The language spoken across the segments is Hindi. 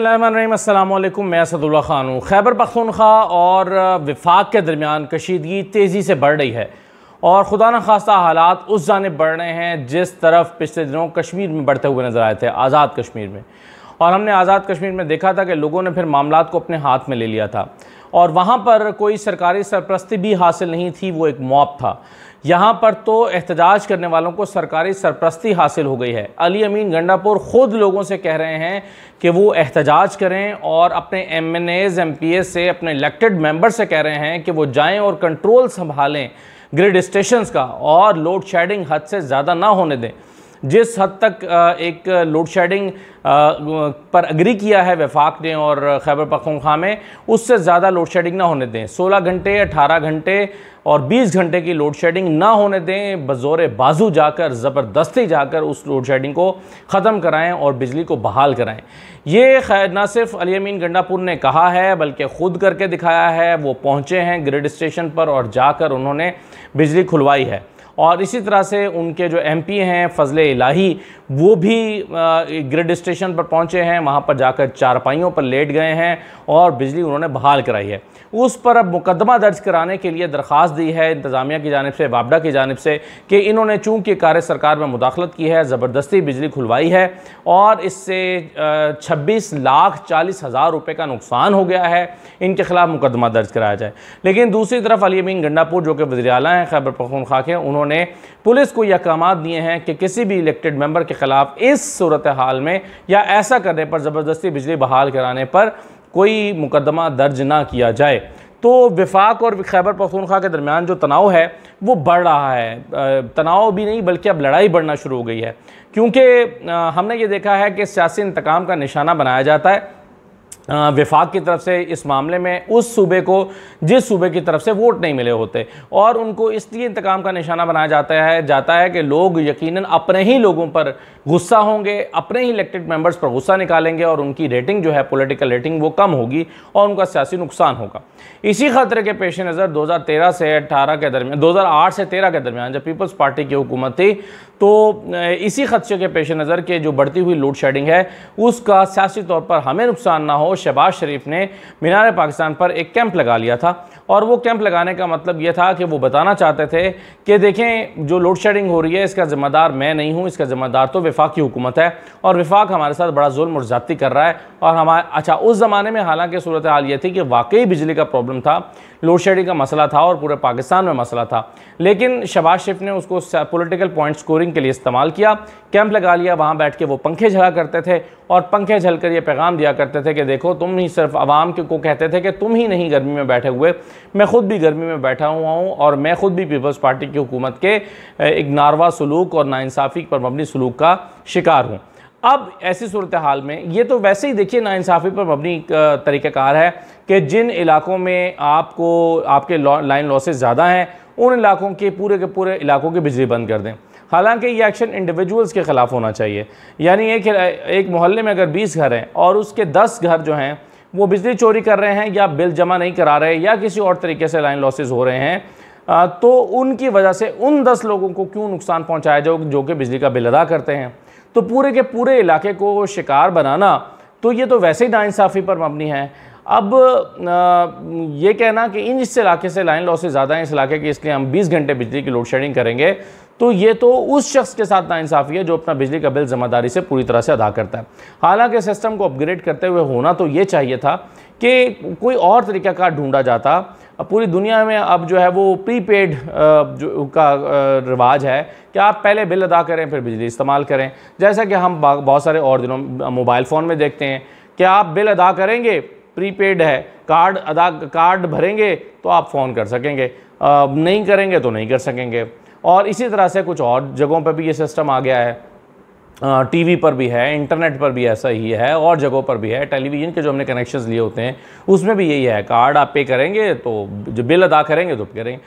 अल्लाम मैं असदुल्ला ख़ान हूँ खैबर पखतनख्वा और विफाक के दरमियान कशीदगी तेज़ी से बढ़ रही है और खुदा न खासा हालात उस जानब बढ़ रहे हैं जिस तरफ पिछले दिनों कश्मीर में बढ़ते हुए नज़र आए थे आज़ाद कश्मीर में और हमने आज़ाद कश्मीर में देखा था कि लोगों ने फिर मामला को अपने हाथ में ले लिया था और वहाँ पर कोई सरकारी सरप्रस्ती भी हासिल नहीं थी वो एक मॉब था यहाँ पर तो एहतजाज करने वालों को सरकारी सरप्रस्ती हासिल हो गई है अली अमीन गंडापुर ख़ुद लोगों से कह रहे हैं कि वो एहतजाज करें और अपने M N As M P S से अपने इलेक्टेड मेम्बर से कह रहे हैं कि वो जाएँ और कंट्रोल संभालें ग्रिड स्टेशन का और लोड शेडिंग हद से ज़्यादा ना होने दें जिस हद तक एक लोड शेडिंग पर अग्री किया है वफाक ने और खैबर पखनखा में उससे ज़्यादा लोड शेडिंग ना होने दें 16 घंटे 18 घंटे और 20 घंटे की लोड शेडिंग ना होने दें बज़ोर बाजू जाकर ज़बरदस्ती जाकर उस लोड शेडिंग को ख़त्म कराएं और बिजली को बहाल कराएं ये ना सिर्फ अली अमीन गंडापुर ने कहा है बल्कि ख़ुद करके दिखाया है वो पहुँचे हैं ग्रिड स्टेशन पर और जाकर उन्होंने बिजली खुलवाई है और इसी तरह से उनके जो एमपी हैं फजल इलाही वो भी ग्रिड स्टेशन पर पहुंचे हैं वहाँ पर जाकर चारपाइयों पर लेट गए हैं और बिजली उन्होंने बहाल कराई है उस पर अब मुकदमा दर्ज कराने के लिए दरख्वास्त दी है इंतज़ामिया की जानब से वापडा की जानब से कि इन्होंने चूँकि कार्य सरकार में मुदाखलत की है ज़बरदस्ती बिजली खुलवाई है और इससे छब्बीस लाख चालीस हज़ार रुपये का नुकसान हो गया है इनके खिलाफ मुकदमा दर्ज कराया जाए लेकिन दूसरी तरफ अली अमीन गंडापुर जो कि वजी अला हैं खैबर पखनखा के उन्होंने पुलिस को यह अहकाम दिए हैं कि किसी भी इलेक्टेड मेम्बर के खिलाफ इस सूरत हाल में या ऐसा करने पर ज़बरदस्ती बिजली बहाल कराने पर कोई मुकदमा दर्ज ना किया जाए तो विफाक और खैबर पख्तूनख्वा के दरमियान जो तनाव है वो बढ़ रहा है तनाव भी नहीं बल्कि अब लड़ाई बढ़ना शुरू हो गई है क्योंकि हमने ये देखा है कि सियासी इंतकाम का निशाना बनाया जाता है विफाक की तरफ से इस मामले में उस सूबे को जिस सूबे की तरफ से वोट नहीं मिले होते और उनको इसलिए इंतकाम का निशाना बनाया जाता है जाता है कि लोग यकीनन अपने ही लोगों पर गुस्सा होंगे अपने ही इलेक्टेड मेंबर्स पर गुस्सा निकालेंगे और उनकी रेटिंग जो है पॉलिटिकल रेटिंग वो कम होगी और उनका सियासी नुकसान होगा इसी खतरे के पेश नज़र दो से अट्ठारह के दरमियान दो से तेरह के दरमियान जब पीपल्स पार्टी की हुकूमत थी तो इसी खदशे के पेश नज़र के जो बढ़ती हुई लोड शेडिंग है उसका सियासी तौर पर हमें नुकसान ना हो शहबाज शरीफ ने मीनार पाकिस्तान पर एक कैंप लगा लिया था और वो कैंप लगाने का मतलब ये था कि वो बताना चाहते थे कि देखें जो लोड शेडिंग हो रही है इसका ज़िम्मेदार मैं नहीं हूँ इसका ज़िम्मेदार तो वफाकी हुकूमत है और वफाक हमारे साथ बड़ा जुल्म और ज़्यादा कर रहा है और हमारे अच्छा उस ज़माने में हालांकि सूरत हाल ये थी कि वाकई बिजली का प्रॉब्लम था लोड शेडिंग का मसला था और पूरे पाकिस्तान में मसला था लेकिन शबाज शिफ ने उसको पोलिटिकल पॉइंट स्कोरिंग के लिए इस्तेमाल किया कैंप लगा लिया वहाँ बैठ के वो पंखे झला करते थे और पंखे झल कर ये पैगाम दिया करते थे कि देखो तुम ही सिर्फ आवाम को कहते थे कि तुम ही नहीं गर्मी में बैठे हुए मैं ख़ुद भी गर्मी में बैठा हुआ हूँ और मैं ख़ुद भी पीपल्स पार्टी की हुकूमत के एक नारवा सलूक और नाानसाफी पर मबनी सलूक का शिकार हूँ अब ऐसी सूरत हाल में ये तो वैसे ही देखिए नाइंसाफ़ी पर मबनी तरीक़ाकार है कि जिन इलाकों में आपको आपके लाइन लॉसेज ज़्यादा हैं उन इलाकों के पूरे के पूरे इलाकों की बिजली बंद कर दें हालांकि ये एक्शन इंडिविजुअल्स के ख़िलाफ़ होना चाहिए यानी एक एक मोहल्ले में अगर 20 घर हैं और उसके 10 घर जो हैं वो बिजली चोरी कर रहे हैं या बिल जमा नहीं करा रहे या किसी और तरीके से लाइन लॉसेज हो रहे हैं तो उनकी वजह से उन दस लोगों को क्यों नुकसान पहुंचाया जाए जो कि बिजली का बिल अदा करते हैं तो पूरे के पूरे इलाके को शिकार बनाना तो ये तो वैसे ही नाइंसाफ़ी पर मबनी है अब ये कहना कि इन इस इलाके से लाइन लॉसेज ज़्यादा हैं इस इलाके के इसलिए हम 20 घंटे बिजली की लोड शेडिंग करेंगे तो ये तो उस शख्स के साथ नाइंसाफ़ी है जो अपना बिजली का बिल जिम्मेदारी से पूरी तरह से अदा करता है हालांकि सिस्टम को अपग्रेड करते हुए होना तो ये चाहिए था कि कोई और तरीक़ाकार ढूंढा जाता पूरी दुनिया में अब जो है वो प्रीपेड जो का रिवाज है कि आप पहले बिल अदा करें फिर बिजली इस्तेमाल करें जैसा कि हम बहुत सारे और दिनों मोबाइल फ़ोन में देखते हैं कि आप बिल अदा करेंगे प्रीपेड है कार्ड अदा कार्ड भरेंगे तो आप फ़ोन कर सकेंगे नहीं करेंगे तो नहीं कर सकेंगे और इसी तरह से कुछ और जगहों पर भी ये सिस्टम आ गया है टीवी पर भी है इंटरनेट पर भी ऐसा ही है और जगहों पर भी है टेलीविज़न के जो हमने कनेक्शंस लिए होते हैं उसमें भी यही है कार्ड आप पे करेंगे तो जो बिल अदा करेंगे तो करेंगे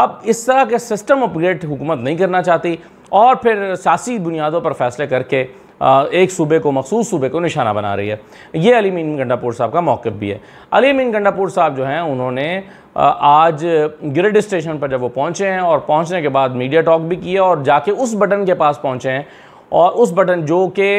अब इस तरह के सिस्टम अपग्रेड हुकूमत नहीं करना चाहती और फिर सियासी बुनियादों पर फैसले करके एक सूबे को मखसूस सूबे को निशाना बना रही है ये अली मीन गंडापुर साहब का मौक़ भी है अली मीन गंडापुर साहब जो हैं उन्होंने आज ग्रिड स्टेशन पर जब वो पहुँचे हैं और पहुँचने के बाद मीडिया टॉक भी किया और जाके उस बटन के पास पहुँचे हैं और उस बटन जो कि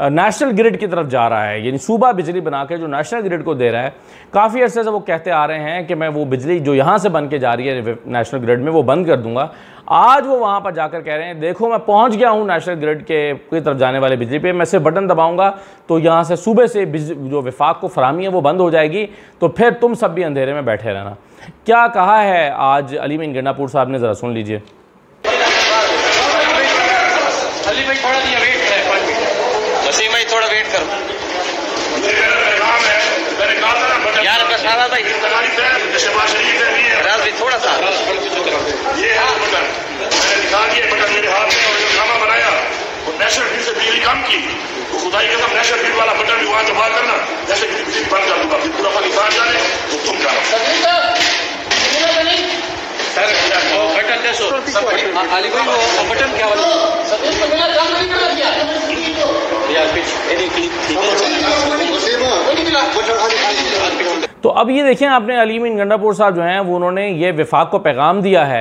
नेशनल ग्रिड की तरफ जा रहा है यानी सूबा बिजली बना के जो नेशनल ग्रिड को दे रहा है काफ़ी अर्से से वो कहते आ रहे हैं कि मैं वो बिजली जो यहाँ से बन के जा रही है नेशनल ग्रिड में वो बंद कर दूंगा आज वो वहाँ पर जाकर कह रहे हैं देखो मैं पहुँच गया हूँ नेशनल ग्रिड के की तरफ जाने वाले बिजली पे मैं सिर्फ बटन दबाऊँगा तो यहाँ से सूबे से जो विफाक को फरहमी है वो बंद हो जाएगी तो फिर तुम सब भी अंधेरे में बैठे रहना क्या कहा है आज अली अलीमिन गिरनापुर साहब ने ज़रा सुन लीजिए थोड़ा सा ये है बटन मैंने निकाल दिया बटन मेरे हाथ में और खामा बनाया वो नेशनल ग्रिड से बिजली काम की तो खुदाई कदम नेशनल ग्रिड वाला बटन भी वहां जमा करना जैसे कि बिजली बंद कर दूंगा फिर पूरा पाकिस्तान जाने तो तुम जाना सर वो बटन अली भाई वो बटन क्या वाला सतीश को काम नहीं करा दिया यार एनी थी वो बटन तो अब ये देखें आपने अलीम इन गंडापुर साहब जो हैं वो उन्होंने ये विफाक को पैगाम दिया है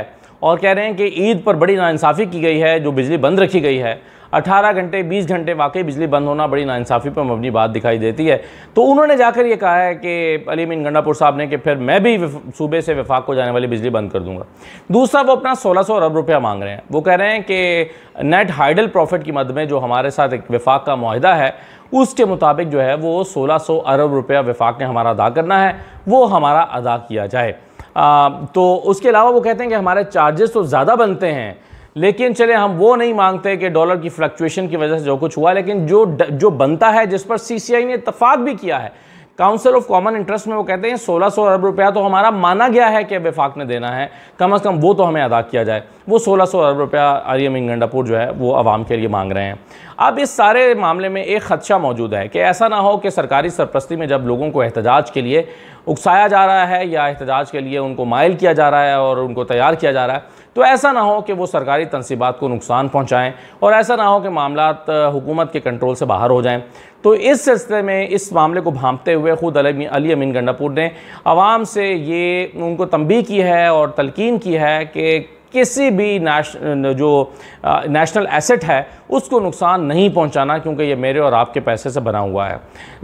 और कह रहे हैं कि ईद पर बड़ी नासाफ़ी की गई है जो बिजली बंद रखी गई है 18 घंटे 20 घंटे वाकई बिजली बंद होना बड़ी नाइंसाफ़ी पर मबनी बात दिखाई देती है तो उन्होंने जाकर यह कहा है कि अली मीन गंडापुर साहब ने कि फिर मैं भी सूबे से विफाक को जाने वाली बिजली बंद कर दूंगा दूसरा वो अपना सोलह सौ अरब रुपया मांग रहे हैं वो कह रहे हैं कि नेट हाइडल प्रॉफिट की मद में जो हमारे साथ एक विफाक का माहिदा है उसके मुताबिक जो है वो सोलह सौ अरब रुपया विफाक ने हमारा अदा करना है वो हमारा अदा किया जाए आ, तो उसके अलावा वो कहते हैं कि हमारे चार्जेस तो ज़्यादा बनते हैं लेकिन चले हम वो नहीं मांगते कि डॉलर की फ्लक्चुएशन की वजह से जो कुछ हुआ लेकिन जो जो बनता है जिस पर सीसीआई ने इतफाक भी किया है काउंसिल ऑफ कॉमन इंटरेस्ट में वो कहते हैं सोलह सौ अरब रुपया तो हमारा माना गया है कि विफाक ने देना है कम अज़ कम वो तो हमें अदा किया जाए वो सोलह सौ अरब रुपया आर्यम इंगंडापुर जो है वो आवाम के लिए मांग रहे हैं अब इस सारे मामले में एक खदशा मौजूद है कि ऐसा ना हो कि सरकारी सरपरस्ती में जब लोगों को एहतजाज के लिए उकसाया जा रहा है या एहतजाज के लिए उनको मायल किया जा रहा है और उनको तैयार किया जा रहा है तो ऐसा ना हो कि वो सरकारी तनसीबात को नुकसान पहुँचाएँ और ऐसा ना हो कि मामला हुकूमत के कंट्रोल से बाहर हो जाएँ तो इस सिलसिले में इस मामले को भांपते हुए ख़ुद अली अमीन गंडापुर ने आवाम से ये उनको तंबी की है और तलकिन की है कि किसी भी नेशन जो नेशनल एसेट है उसको नुकसान नहीं पहुंचाना क्योंकि ये मेरे और आपके पैसे से बना हुआ है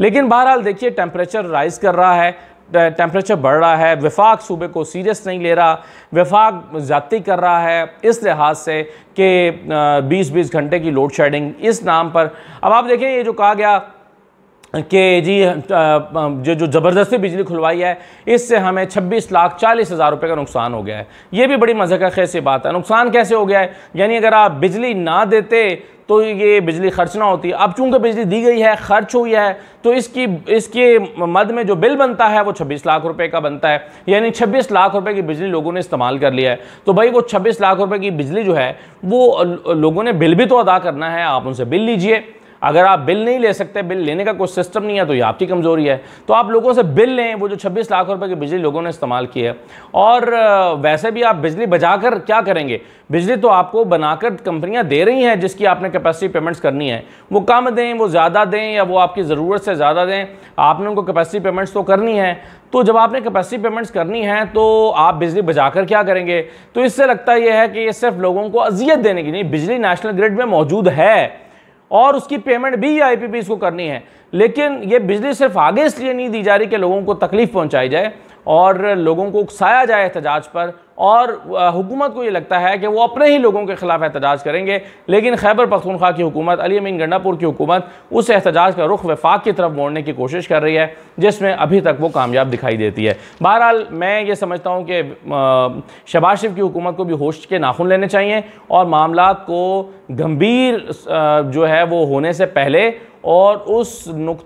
लेकिन बहरहाल देखिए टेम्परेचर राइज कर रहा है टेम्परेचर बढ़ रहा है विफाक सूबे को सीरियस नहीं ले रहा विफाक ज़्यादती कर रहा है इस लिहाज से कि 20-20 घंटे की लोड शेडिंग इस नाम पर अब आप देखें ये जो कहा गया कि जी जो जो ज़बरदस्ती बिजली खुलवाई है इससे हमें छब्बीस लाख चालीस हज़ार रुपये का नुकसान हो गया है ये भी बड़ी मज़े का खैसी बात है नुकसान कैसे हो गया है यानी अगर आप बिजली ना देते तो ये बिजली खर्च ना होती अब चूंकि बिजली दी गई है खर्च हुई है तो इसकी इसके मद में जो बिल बनता है वो 26 लाख रुपए का बनता है यानी 26 लाख रुपए की बिजली लोगों ने इस्तेमाल कर लिया है तो भाई वो 26 लाख रुपए की बिजली जो है वो लोगों ने बिल भी तो अदा करना है आप उनसे बिल लीजिए अगर आप बिल नहीं ले सकते बिल लेने का कोई सिस्टम नहीं है तो ये आपकी कमज़ोरी है तो आप लोगों से बिल लें वो जो छब्बीस लाख रुपये की बिजली लोगों ने इस्तेमाल की है और वैसे भी आप बिजली बजा कर क्या करेंगे बिजली तो आपको बनाकर कंपनियां दे रही हैं जिसकी आपने कैपेसिटी पेमेंट्स करनी है वो कम दें वो ज़्यादा दें या वो आपकी ज़रूरत से ज़्यादा दें आपने उनको कैपेसिटी पेमेंट्स तो करनी है तो जब आपने कैपेसिटी पेमेंट्स करनी है तो आप बिजली बजा कर क्या करेंगे तो इससे लगता यह है कि ये सिर्फ लोगों को अजियत देने की नहीं बिजली नेशनल ग्रिड में मौजूद है और उसकी पेमेंट भी आई को करनी है लेकिन ये बिजली सिर्फ आगे इसलिए नहीं दी जा रही कि लोगों को तकलीफ पहुंचाई जाए और लोगों को उकसाया जाए एहतजाज पर और हुकूमत को ये लगता है कि वो अपने ही लोगों के ख़िलाफ़ एहतजाज करेंगे लेकिन खैबर पख्तूनख्वा की हुकूमत अली अमीन गंडापुर की हुकूमत उस एहतजाज का रुख वफाक की तरफ मोड़ने की कोशिश कर रही है जिसमें अभी तक वो कामयाब दिखाई देती है बहरहाल मैं ये समझता हूँ कि शबाज की हुकूमत को भी होश के नाखून लेने चाहिए और मामला को गंभीर जो है वो होने से पहले और उस नुक़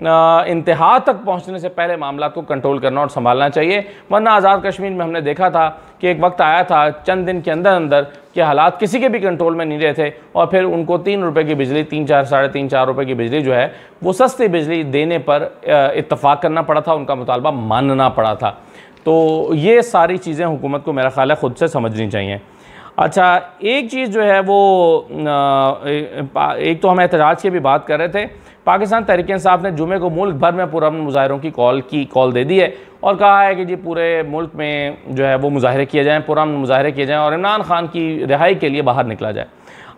इंतहा तक पहुंचने से पहले मामला को कंट्रोल करना और संभालना चाहिए वरना आज़ाद कश्मीर में हमने देखा था कि एक वक्त आया था चंद दिन के अंदर अंदर कि हालात किसी के भी कंट्रोल में नहीं रहे थे और फिर उनको तीन रुपए की बिजली तीन चार साढ़े तीन चार रुपए की बिजली जो है वो सस्ती बिजली देने पर इतफाक़ करना पड़ा था उनका मुतालबा मानना पड़ा था तो ये सारी चीज़ें हुकूमत को मेरा ख्याल है ख़ुद से समझनी चाहिए अच्छा एक चीज़ जो है वो एक तो हम एहतजाज की भी बात कर रहे थे पाकिस्तान तहरीक साहब ने जुमे को मुल्क भर में पुरान मुजाहरों की कॉल की कॉल दे दी है और कहा है कि जी पूरे मुल्क में जो है वो मुजाहरे किए जाएँ पुरान मुजाहरे किए जाएँ और इमरान खान की रिहाई के लिए बाहर निकला जाए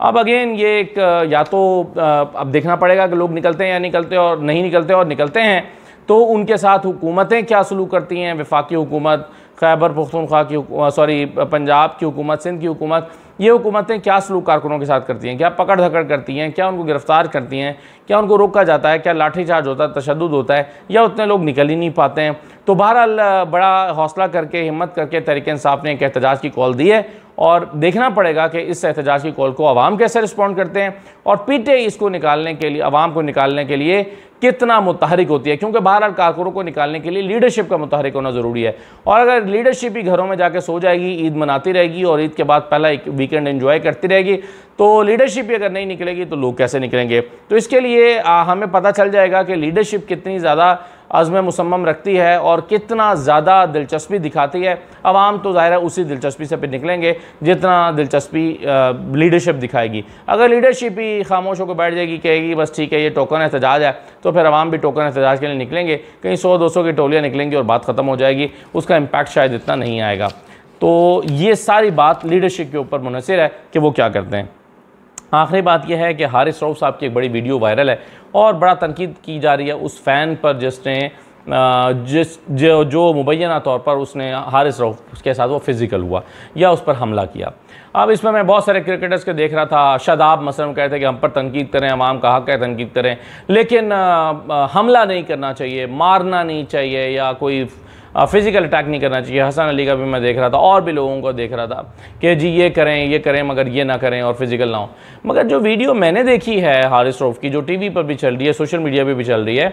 अब अगेन ये एक या तो अब देखना पड़ेगा कि लोग निकलते हैं या निकलते और नहीं निकलते और निकलते हैं तो उनके साथ हुकूमतें क्या सलूक करती हैं विफाक़ी हुकूमत खैबर पुख्तनख्वा की सॉरी पंजाब की हुकूमत सिंध की हुकूमत ये हुकूमतें क्या सलूक कारकुनों के साथ करती हैं क्या पकड़ धकड़ करती हैं क्या उनको गिरफ्तार करती हैं क्या उनको रोका जाता है क्या लाठीचार्ज होता है तशद होता है या उतने लोग निकल ही नहीं पाते हैं तो बहरहाल बड़ा हौसला करके हिम्मत करके तरीके साहब ने एक एहतजाज की कॉल दी है और देखना पड़ेगा कि इस एहतजाज की कॉल को आवाम कैसे रिस्पॉन्ड करते हैं और पीटे इसको निकालने के लिए आवाम को निकालने के लिए कितना मुतहरिक होती है क्योंकि बाहर कारकुनों को निकालने के लिए लीडरशिप का मुतहरिक होना ज़रूरी है और अगर लीडरशिप ही घरों में जाके सो जाएगी ईद मनाती रहेगी और ईद के बाद पहला एक वीकेंड एंजॉय करती रहेगी तो लीडरशिप ही अगर नहीं निकलेगी तो लोग कैसे निकलेंगे तो इसके लिए आ, हमें पता चल जाएगा कि लीडरशिप कितनी ज़्यादा अज़म मुसम्म रखती है और कितना ज़्यादा दिलचस्पी दिखाती है आवाम तो ज़ाहिर है उसी दिलचस्पी से फिर निकलेंगे जितना दिलचस्पी लीडरशिप दिखाएगी अगर लीडरशिप ही खामोश होकर बैठ जाएगी कहेगी बस ठीक है ये टोकन एहतजाज है तो फिर आवाम भी टोकन एहतजाज के लिए निकलेंगे कहीं सौ दो सौ की टोलियाँ निकलेंगी और बात ख़त्म हो जाएगी उसका इम्पैक्ट शायद इतना नहीं आएगा तो ये सारी बात लीडरशिप के ऊपर मुनसर है कि वो क्या करते हैं आखिरी बात यह है कि हारिस रऊफ़ साहब की एक बड़ी वीडियो वायरल है और बड़ा तनकीद की जा रही है उस फ़ैन पर जिसने जिस जो जो मुबैना तौर पर उसने हारिस रऊफ उसके साथ वो फिज़िकल हुआ या उस पर हमला किया अब इसमें मैं बहुत सारे क्रिकेटर्स के देख रहा था शदाब मसलन कहते हैं थे कि हम पर तनकीद करें अवाम का हक है तनकीद करें लेकिन आ, आ, हमला नहीं करना चाहिए मारना नहीं चाहिए या कोई फिज़िकल अटैक नहीं करना चाहिए हसन अली का भी मैं देख रहा था और भी लोगों को देख रहा था कि जी ये करें ये करें मगर ये ना करें और फिज़िकल ना हो मगर जो वीडियो मैंने देखी है हारिस रोफ की जो टी पर भी चल रही है सोशल मीडिया पर भी चल रही है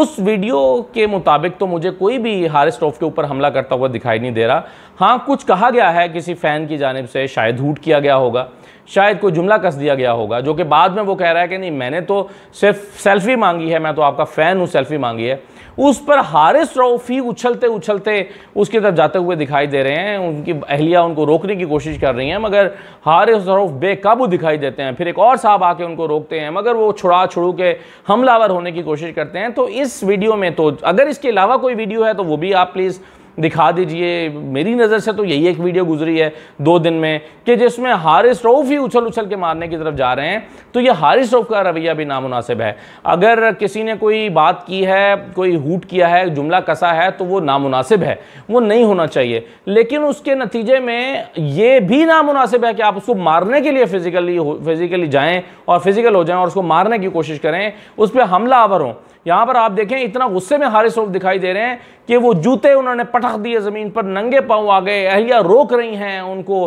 उस वीडियो के मुताबिक तो मुझे कोई भी हारिस ट्रॉफ के ऊपर हमला करता हुआ दिखाई नहीं दे रहा हाँ कुछ कहा गया है किसी फ़ैन की जानब से शायद हूट किया गया होगा शायद कोई जुमला कस दिया गया होगा जो कि बाद में वो कह रहा है कि नहीं मैंने तो सिर्फ सेल्फी मांगी है मैं तो आपका फ़ैन हूँ सेल्फी मांगी है उस पर हारिस रऊफ़ी उछलते उछलते उसकी तरफ जाते हुए दिखाई दे रहे हैं उनकी अहलिया उनको रोकने की कोशिश कर रही हैं मगर हारिस रऊफ़ बेकाबू दिखाई देते हैं फिर एक और साहब आके उनको रोकते हैं मगर वो छुड़ा छुड़ू के हमलावर होने की कोशिश करते हैं तो इस वीडियो में तो अगर इसके अलावा कोई वीडियो है तो वो भी आप प्लीज़ दिखा दीजिए मेरी नज़र से तो यही एक वीडियो गुजरी है दो दिन में कि जिसमें हारिस रऊफ़ ही उछल उछल के मारने की तरफ जा रहे हैं तो ये हारिस रऊफ़ का रवैया भी नामुनासिब है अगर किसी ने कोई बात की है कोई हूट किया है जुमला कसा है तो वो नामुनासिब है वो नहीं होना चाहिए लेकिन उसके नतीजे में ये भी नामुनासिब है कि आप उसको मारने के लिए फिज़िकली फिज़िकली जाएँ और फिज़िकल हो जाएँ और उसको मारने की कोशिश करें उस पर हमला आवर हों यहाँ पर आप देखें इतना गुस्से में हारिस रऊफ़ दिखाई दे रहे हैं कि वो जूते उन्होंने पटा रख दिए ज़मीन पर नंगे पाँव आ गए अहलिया रोक रही हैं उनको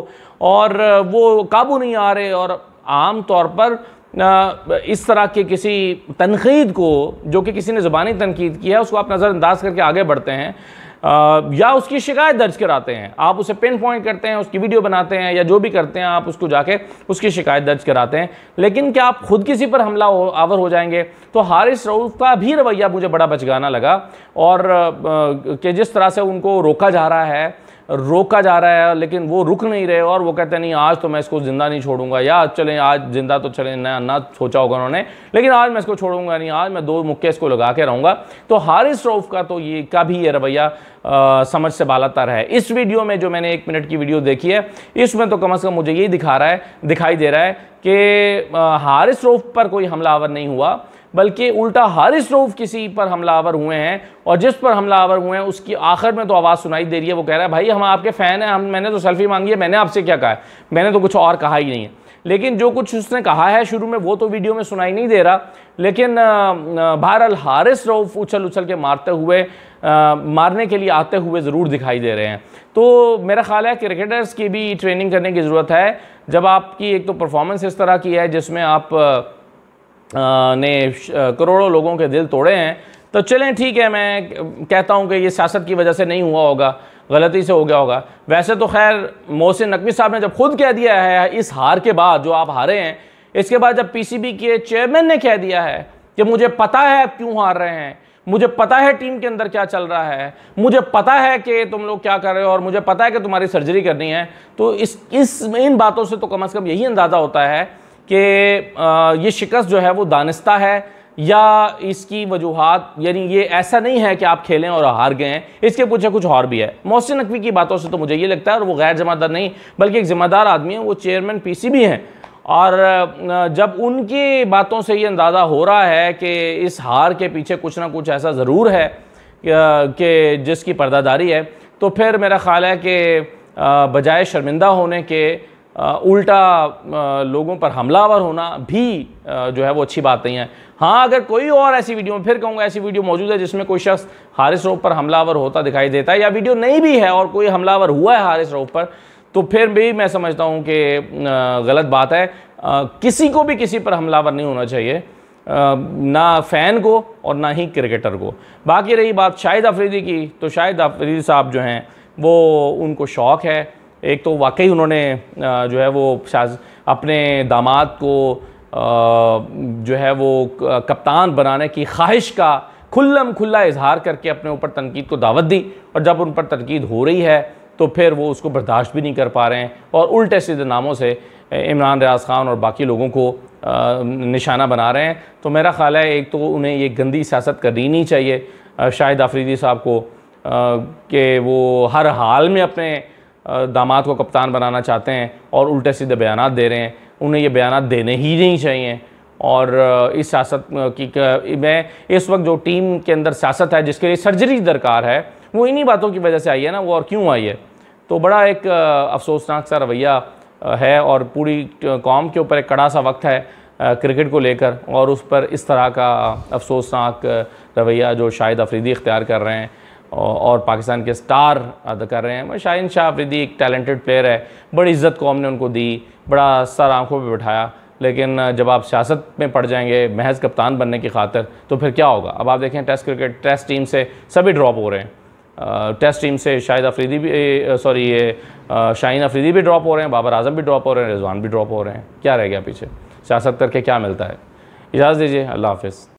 और वो काबू नहीं आ रहे और आम तौर पर इस तरह के किसी तनकीद को जो कि किसी ने ज़ुबानी तनकीद की है उसको आप नज़रअंदाज करके आगे बढ़ते हैं या उसकी शिकायत दर्ज कराते हैं आप उसे पिन पॉइंट करते हैं उसकी वीडियो बनाते हैं या जो भी करते हैं आप उसको जाके उसकी शिकायत दर्ज कराते हैं लेकिन क्या आप खुद किसी पर हमला हो, आवर हो जाएंगे तो हारिस रऊफ का भी रवैया मुझे बड़ा बचगाना लगा और कि जिस तरह से उनको रोका जा रहा है रोका जा रहा है लेकिन वो रुक नहीं रहे और वो कहते नहीं आज तो मैं इसको ज़िंदा नहीं छोड़ूंगा या चले आज ज़िंदा तो चले ना ना सोचा होगा उन्होंने लेकिन आज मैं इसको छोड़ूंगा नहीं आज मैं दो मुक्के इसको लगा के रहूँगा तो हारिस रऊफ़ का तो ये का भी ये रवैया समझ से बालातर है इस वीडियो में जो मैंने एक मिनट की वीडियो देखी है इसमें तो कम अज़ कम मुझे यही दिखा रहा है दिखाई दे रहा है कि हारिस रऊफ़ पर कोई हमलावर नहीं हुआ बल्कि उल्टा हारिस रऊफ किसी पर हमलावर हुए हैं और जिस पर हमलावर हुए हैं उसकी आखिर में तो आवाज़ सुनाई दे रही है वो कह रहा है भाई हम आपके फ़ैन हैं हम मैंने तो सेल्फी मांगी है मैंने आपसे क्या कहा है मैंने तो कुछ और कहा ही नहीं है लेकिन जो कुछ उसने कहा है शुरू में वो तो वीडियो में सुनाई नहीं दे रहा लेकिन बहरहाल हारिस रऊफ उछल उछल के मारते हुए आ, मारने के लिए आते हुए ज़रूर दिखाई दे रहे हैं तो मेरा ख्याल है क्रिकेटर्स की भी ट्रेनिंग करने की ज़रूरत है जब आपकी एक तो परफॉर्मेंस इस तरह की है जिसमें आप ने करोड़ों लोगों के दिल तोड़े हैं तो चलें ठीक है मैं कहता हूँ कि ये सियासत की वजह से नहीं हुआ होगा गलती से हो गया होगा वैसे तो खैर मोहसिन नकवी साहब ने जब खुद कह दिया है इस हार के बाद जो आप हारे हैं इसके बाद जब पीसीबी के चेयरमैन ने कह दिया है कि मुझे पता है आप क्यों हार रहे हैं मुझे पता है टीम के अंदर क्या चल रहा है मुझे पता है कि तुम लोग क्या कर रहे हो और मुझे पता है कि तुम्हारी सर्जरी करनी है तो इस इस इन बातों से तो कम अज़ कम यही अंदाज़ा होता है कि ये शिकस्त जो है वो दानिस्ता है या इसकी वजूहत यानी ये ऐसा नहीं है कि आप खेलें और हार गए हैं इसके पीछे कुछ और भी है मोहसिन नकवी की बातों से तो मुझे ये लगता है और वो गैर जमादार नहीं बल्कि एक ज़िम्मेदार आदमी है वो चेयरमैन पी सी भी हैं और जब उनकी बातों से ये अंदाज़ा हो रहा है कि इस हार के पीछे कुछ ना कुछ ऐसा ज़रूर है कि जिसकी पर्दादारी है तो फिर मेरा ख्याल है कि बजाय शर्मिंदा होने के उल्टा लोगों पर हमलावर होना भी जो है वो अच्छी बात नहीं है हाँ अगर कोई और ऐसी वीडियो में फिर कहूँगा ऐसी वीडियो मौजूद है जिसमें कोई शख्स हारिस रऊफ पर हमलावर होता दिखाई देता है या वीडियो नहीं भी है और कोई हमलावर हुआ है हारिस रऊफ पर तो फिर भी मैं समझता हूँ कि गलत बात है किसी को भी किसी पर हमलावर नहीं होना चाहिए ना फ़ैन को और ना ही क्रिकेटर को बाकी रही बात शाहिद अफरीदी की तो शाहिद अफरीदी साहब जो हैं वो उनको शौक़ है एक तो वाकई उन्होंने जो है वो अपने दामाद को जो है वो कप्तान बनाने की ख्वाहिश का खुल्लम खुल्ला इजहार करके अपने ऊपर तनकीद को दावत दी और जब उन पर तनकीद हो रही है तो फिर वो उसको बर्दाश्त भी नहीं कर पा रहे हैं और उल्टे सीधे नामों से इमरान रियाज खान और बाकी लोगों को निशाना बना रहे हैं तो मेरा ख्याल है एक तो उन्हें ये गंदी सियासत करनी नहीं चाहिए शाहिद आफरीदी साहब को कि वो हर हाल में अपने दामाद को कप्तान बनाना चाहते हैं और उल्टे सीधे बयान दे रहे हैं उन्हें ये बयान देने ही नहीं चाहिए और इस सियासत की मैं इस वक्त जो टीम के अंदर सियासत है जिसके लिए सर्जरी दरकार है वो इन्हीं बातों की वजह से आई है ना वो और क्यों आई है तो बड़ा एक अफसोसनाक सा रवैया है और पूरी कौम के ऊपर एक कड़ा सा वक्त है क्रिकेट को लेकर और उस पर इस तरह का अफसोसनाक रवैया जो शाहिद अफरीदी इख्तियार कर रहे हैं और पाकिस्तान के स्टार अदा कर रहे हैं मैं शाहिन शाह आफरीदी एक टैलेंटेड प्लेयर है बड़ी इज्जत कौम ने उनको दी बड़ा सर आंखों पर बैठाया लेकिन जब आप सियासत में पड़ जाएंगे महज कप्तान बनने की खातर तो फिर क्या होगा अब आप देखें टेस्ट क्रिकेट टेस्ट टीम से सभी ड्रॉप हो रहे हैं टेस्ट टीम से शाहिद अफरीदी भी सॉरी ये शाहिन अफरीदी भी ड्रॉप हो रहे हैं बाबर आजम भी ड्रॉप हो रहे हैं रिजवान भी ड्रॉप हो रहे हैं क्या रह गया पीछे सियासत करके क्या मिलता है इजाज़त दीजिए अल्लाह हाफिज़